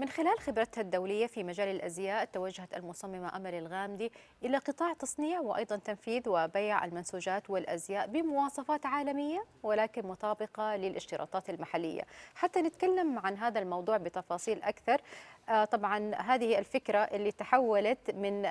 من خلال خبرتها الدولية في مجال الأزياء توجهت المصممة أمل الغامدي إلى قطاع تصنيع وأيضا تنفيذ وبيع المنسوجات والأزياء بمواصفات عالمية ولكن مطابقة للاشتراطات المحلية حتى نتكلم عن هذا الموضوع بتفاصيل أكثر آه، طبعا هذه الفكرة اللي تحولت من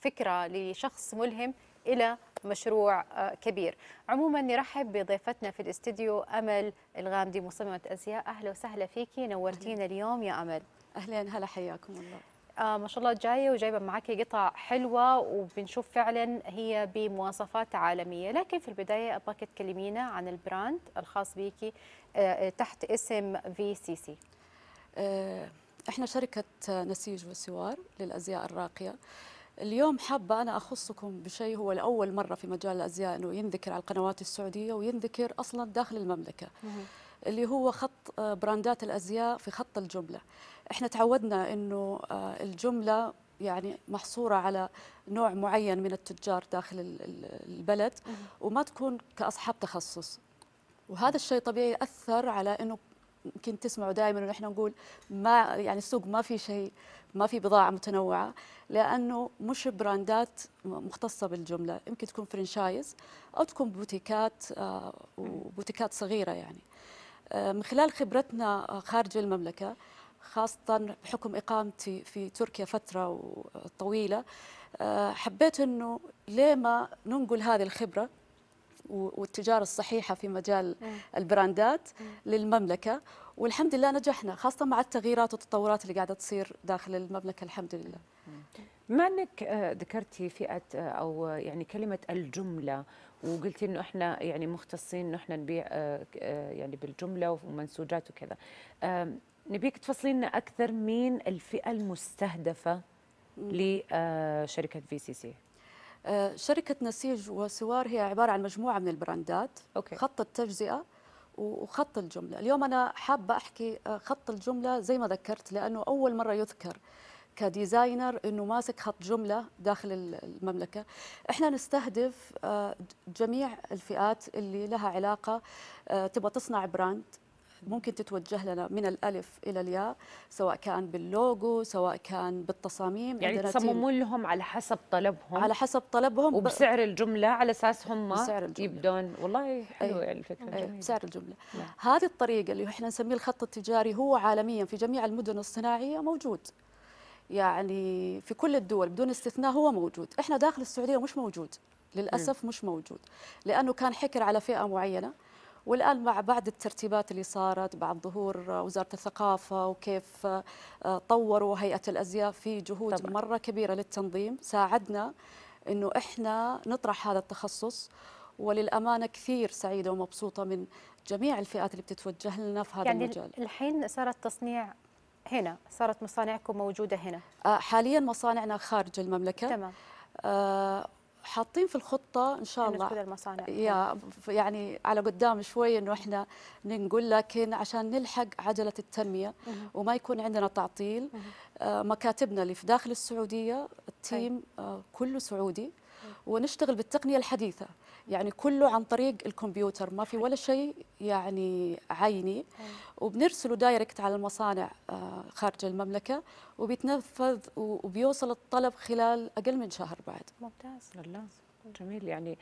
فكرة لشخص ملهم إلى مشروع آه، كبير عموما نرحب بضيفتنا في الاستديو أمل الغامدي مصممة أزياء أهلا وسهلا فيكي نورتينا اليوم يا أمل اهلين هلا حياكم الله آه ما شاء الله جايه وجايبه معك قطع حلوه وبنشوف فعلا هي بمواصفات عالميه لكن في البدايه ابغاك تكلمينا عن البراند الخاص بك آه تحت اسم في سي سي احنا شركه نسيج وسوار للازياء الراقيه اليوم حابة أنا أخصكم بشيء هو لأول مرة في مجال الأزياء أنه ينذكر على القنوات السعودية وينذكر أصلا داخل المملكة اللي هو خط آه، براندات الأزياء في خط الجملة احنا تعودنا انه آه، الجمله يعني محصوره على نوع معين من التجار داخل البلد وما تكون كاصحاب تخصص وهذا الشيء طبيعي اثر على انه يمكن تسمعوا دائما انه احنا نقول ما يعني السوق ما في شيء ما في بضاعه متنوعه لانه مش براندات مختصه بالجمله يمكن تكون فرنشايز او تكون بوتيكات آه، وبوتيكات صغيره يعني آه، من خلال خبرتنا خارج المملكه خاصة بحكم إقامتي في تركيا فترة طويلة آه، حبيت أنه ليه ما ننقل هذه الخبرة والتجارة الصحيحة في مجال البراندات للمملكة والحمد لله نجحنا خاصة مع التغييرات والتطورات اللي قاعدة تصير داخل المملكة الحمد لله بما انك آه، ذكرتي فئه آه، او يعني كلمه الجمله وقلتي انه احنا يعني مختصين انه احنا نبيع يعني بالجمله ومنسوجات وكذا نبيك تفصلي لنا اكثر مين الفئه المستهدفه لشركه في سي سي شركة نسيج وسوار هي عبارة عن مجموعة من البراندات أوكي. خط التجزئة وخط الجملة اليوم أنا حابة أحكي آه، خط الجملة زي ما ذكرت لأنه أول مرة يذكر كديزاينر أنه ماسك خط جملة داخل المملكة إحنا نستهدف آه، جميع الفئات اللي لها علاقة آه، تبغى تصنع براند ممكن تتوجه لنا من الالف الى الياء سواء كان باللوجو سواء كان بالتصاميم يعني تصممون لهم على حسب طلبهم على حسب طلبهم وبسعر الجمله على اساس هم بسعر الجملة. يبدون والله حلوه يعني الفكره أي. بسعر الجمله نعم. هذه الطريقه اللي احنا نسميه الخط التجاري هو عالميا في جميع المدن الصناعيه موجود يعني في كل الدول بدون استثناء هو موجود احنا داخل السعوديه مش موجود للاسف م. مش موجود لانه كان حكر على فئه معينه والآن مع بعض الترتيبات اللي صارت بعد ظهور وزارة الثقافة وكيف آه، طوروا هيئة الأزياء في جهود طبعا. مرة كبيرة للتنظيم ساعدنا أنه إحنا نطرح هذا التخصص وللأمانة كثير سعيدة ومبسوطة من جميع الفئات اللي بتتوجه لنا في هذا يعني المجال الحين صار التصنيع هنا صارت مصانعكم موجودة هنا آه، حاليا مصانعنا خارج المملكة تمام آه حاطين في الخطه ان شاء الله كل المصانع يا نعم. يعني على قدام شوي انه احنا ننقل لكن عشان نلحق عجله التنميه وما يكون عندنا تعطيل آه، مكاتبنا اللي في داخل السعوديه التيم طيب. آه، كله سعودي ونشتغل بالتقنية الحديثة يعني كله عن طريق الكمبيوتر ما في ولا شيء يعني عيني وبنرسله دايركت على المصانع آه، خارج المملكة وبيتنفذ وبيوصل الطلب خلال أقل من شهر بعد ممتاز جميل يعني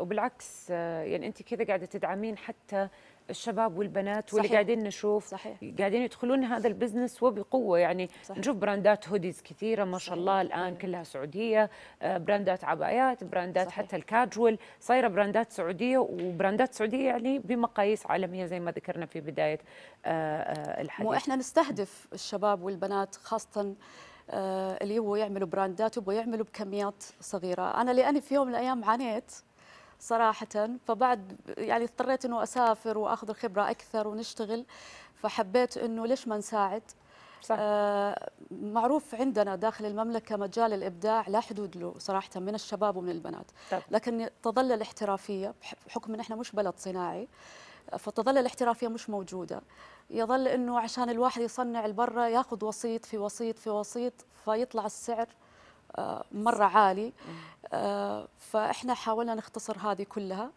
وبالعكس آه، يعني انت كذا قاعده تدعمين حتى الشباب والبنات واللي صحيح. قاعدين نشوف صحيح. قاعدين يدخلون هذا البزنس وبقوه يعني صحيح. نشوف براندات هوديز كثيره ما شاء الله الان كلها سعوديه آه، براندات عبايات براندات صحيح. حتى الكاجوال صايره براندات سعوديه وبراندات سعوديه يعني بمقاييس عالميه زي ما ذكرنا في بدايه آه، الحديث واحنا نستهدف الشباب والبنات خاصه آه، اللي هو يعملوا براندات ويعملوا بكميات صغيره انا لاني في يوم من الايام عانيت صراحه فبعد يعني اضطريت انه اسافر واخذ الخبره اكثر ونشتغل فحبيت انه ليش ما نساعد صح. آه معروف عندنا داخل المملكه مجال الابداع لا حدود له صراحه من الشباب ومن البنات طب. لكن تظل الاحترافيه بحكم ان احنا مش بلد صناعي آه فتظل الاحترافيه مش موجوده يظل انه عشان الواحد يصنع البره ياخذ وسيط في وسيط في وسيط فيطلع السعر آه، مره عالي آه، فاحنا حاولنا نختصر هذه كلها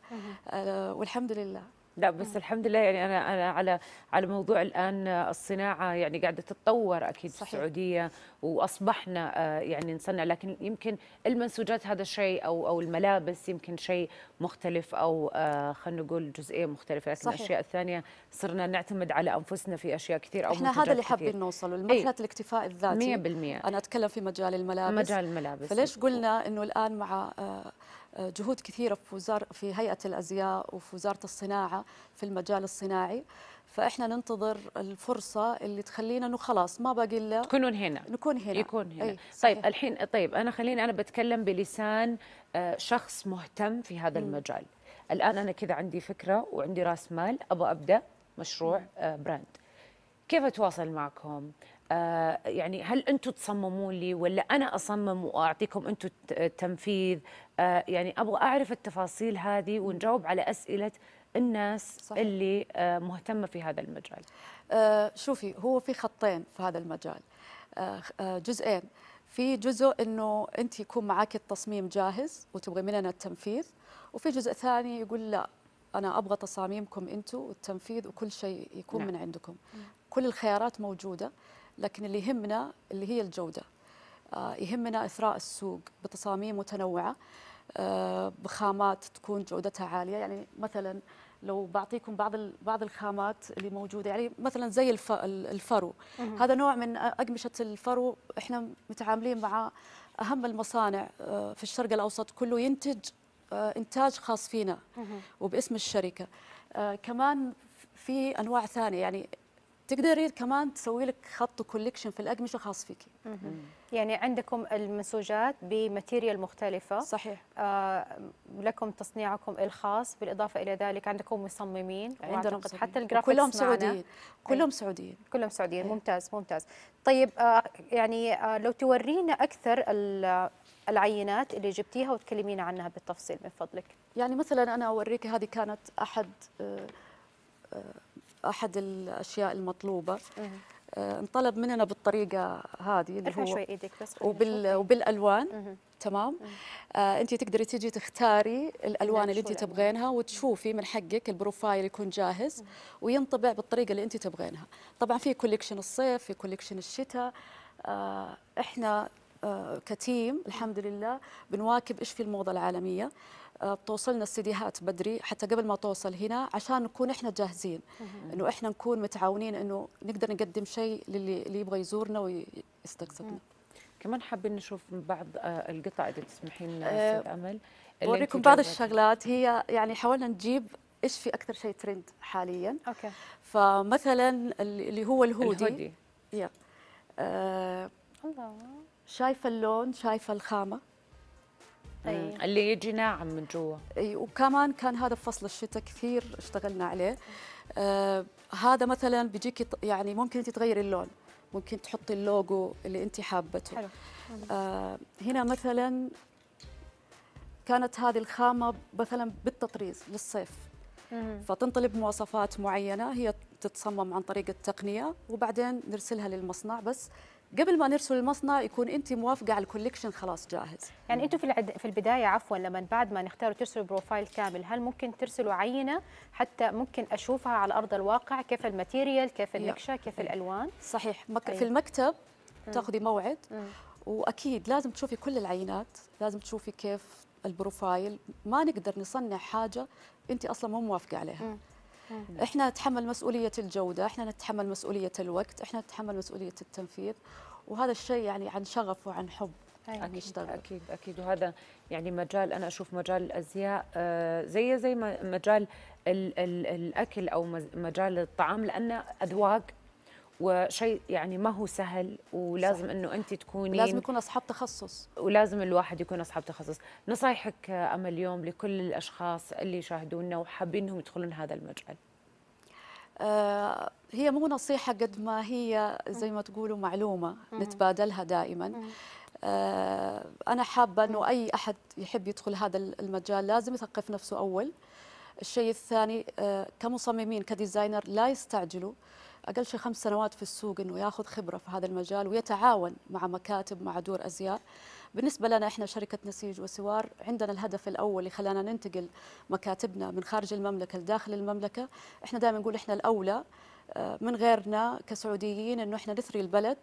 آه، والحمد لله لا بس نعم. الحمد لله يعني انا انا على على موضوع الان الصناعه يعني قاعده تتطور اكيد صحيح. في السعوديه واصبحنا آه، يعني نصنع لكن يمكن المنسوجات هذا شيء او او الملابس يمكن شيء مختلف او آه، خلينا نقول جزئيه مختلفه لكن صحيح. الاشياء الثانيه صرنا نعتمد على انفسنا في اشياء كثير او احنا هذا اللي حابين نوصله إيه. لمرحله الاكتفاء الذاتي 100% انا اتكلم في مجال الملابس مجال الملابس فليش قلنا انه الان مع آه، جهود كثيره في وزاره في هيئه الازياء وفي وزاره الصناعه في المجال الصناعي فاحنا ننتظر الفرصه اللي تخلينا انه خلاص ما باقي الا تكونون هنا نكون هنا يكون هنا أي طيب، صحيح. طيب الحين طيب انا خليني انا بتكلم بلسان آه، شخص مهتم في هذا المجال الان انا كذا عندي فكره وعندي راس مال ابغى ابدا مشروع آه، براند كيف اتواصل معكم آه، يعني هل انتم تصمموا لي ولا انا اصمم واعطيكم انتم التنفيذ آه، يعني ابغى اعرف التفاصيل هذه ونجاوب على اسئله الناس صحيح. اللي آه، مهتمه في هذا المجال شوفي هو في خطين في هذا المجال جزئين في جزء انه انت يكون معك التصميم جاهز وتبغي مننا التنفيذ وفي جزء ثاني يقول لا انا ابغى تصاميمكم انتم والتنفيذ وكل شيء يكون نعم. من عندكم كل الخيارات موجوده لكن اللي يهمنا اللي هي الجودة آه، يهمنا إثراء السوق بتصاميم متنوعة آه، بخامات تكون جودتها عالية يعني مثلا لو بعطيكم بعض بعض الخامات اللي موجوده يعني مثلا زي الفرو هذا نوع من اقمشه الفرو احنا متعاملين مع اهم المصانع آه، في الشرق الاوسط كله ينتج انتاج خاص فينا وباسم الشركه كمان في انواع ثانيه يعني تقدري كمان تسوي لك خط كوليكشن في الاقمشه خاص فيكي يعني عندكم المنسوجات بماتيريال مختلفه صحيح آه لكم تصنيعكم الخاص بالاضافه الى ذلك عندكم مصممين عندنا مصممين. حتى الجرافيكس إيه. كلهم سعوديين كلهم سعوديين كلهم إيه. سعوديين ممتاز ممتاز طيب آه يعني آه لو تورينا اكثر العينات اللي جبتيها وتكلمينا عنها بالتفصيل من فضلك يعني مثلا انا اوريك هذه كانت احد آه آه احد الاشياء المطلوبه آه، انطلب مننا بالطريقه هذه اللي هو شوي ايدك بس وبال إيه. وبالالوان تمام آه انت تقدري تيجي تختاري الالوان نعم، اللي انت تبغينها وتشوفي من حقك البروفايل يكون جاهز وينطبع بالطريقه اللي انت تبغينها طبعا في كوليكشن الصيف في كوليكشن الشتاء آه احنا آه، كتيم الحمد لله بنواكب ايش في الموضه العالميه بتوصلنا آه، السيديهات بدري حتى قبل ما توصل هنا عشان نكون احنا جاهزين انه احنا نكون متعاونين انه نقدر نقدم شيء للي اللي يبغى يزورنا ويستقصدنا كمان حابين نشوف بعض آه، القطع اذا تسمحي لنا امل بوريكم بعض الشغلات هي يعني حاولنا نجيب ايش في اكثر شيء ترند حاليا اوكي فمثلا اللي هو الهودي الهودي يا. آه الله شايفه اللون شايفه الخامه أيه. اللي يجي ناعم من جوا اي وكمان كان هذا فصل الشتاء كثير اشتغلنا عليه آه هذا مثلا بيجيك يعني ممكن انت تغيري اللون ممكن تحطي اللوجو اللي انت حابته حلو آه هنا مثلا كانت هذه الخامه مثلا بالتطريز للصيف فتنطلب مواصفات معينه هي تتصمم عن طريق التقنيه وبعدين نرسلها للمصنع بس قبل ما نرسل المصنع يكون انت موافقه على الكوليكشن خلاص جاهز يعني انتم في العد... في البدايه عفوا لما بعد ما نختار ترسلوا بروفايل كامل هل ممكن ترسلوا عينه حتى ممكن اشوفها على ارض الواقع كيف الماتيريال كيف النكشه كيف إيه. الالوان صحيح مك... في طيب. المكتب تاخذي موعد مم. واكيد لازم تشوفي كل العينات لازم تشوفي كيف البروفايل ما نقدر نصنع حاجه انت اصلا مو موافقه عليها مم. احنا نتحمل مسؤوليه الجوده احنا نتحمل مسؤوليه الوقت احنا نتحمل مسؤوليه التنفيذ وهذا الشيء يعني عن شغف وعن حب أيوة. أكيد, أكيد أكيد وهذا يعني مجال أنا أشوف مجال الأزياء آه، زي زي مجال الأكل أو مجال الطعام لأنه أذواق وشيء يعني ما هو سهل ولازم صح. انه انت تكوني لازم يكون اصحاب تخصص ولازم الواحد يكون اصحاب تخصص نصايحك امل اليوم لكل الاشخاص اللي يشاهدونا وحابين انهم يدخلون هذا المجال آه، هي مو نصيحة قد ما هي زي ما تقولوا معلومة نتبادلها دائما آه، أنا حابة أنه أي أحد يحب يدخل هذا المجال لازم يثقف نفسه أول الشيء الثاني آه، كمصممين كديزاينر لا يستعجلوا اقل شيء خمس سنوات في السوق انه ياخذ خبره في هذا المجال ويتعاون مع مكاتب مع دور ازياء بالنسبه لنا احنا شركه نسيج وسوار عندنا الهدف الاول اللي خلانا ننتقل مكاتبنا من خارج المملكه لداخل المملكه احنا دائما نقول احنا الاولى من غيرنا كسعوديين انه احنا نثري البلد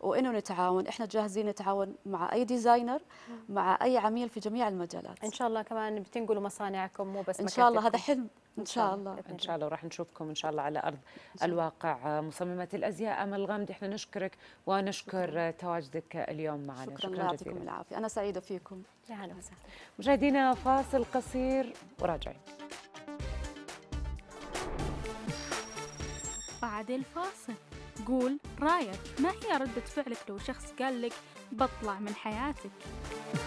وانه نتعاون، احنا جاهزين نتعاون مع اي ديزاينر مع اي عميل في جميع المجالات. ان شاء الله كمان بتنقلوا مصانعكم مو بس ان شاء الله هذا حلم ان شاء الله ان شاء الله وراح نشوفكم ان شاء الله على ارض الواقع مصممه الازياء امل الغامدي احنا نشكرك ونشكر شكرا. تواجدك اليوم معنا شكرا, شكرا يعطيكم العافيه انا سعيده فيكم يا هلا وسهلا مشاهدينا فاصل قصير وراجعين بعد الفاصل قول رايك ما هي ردة فعلك لو شخص قال لك بطلع من حياتك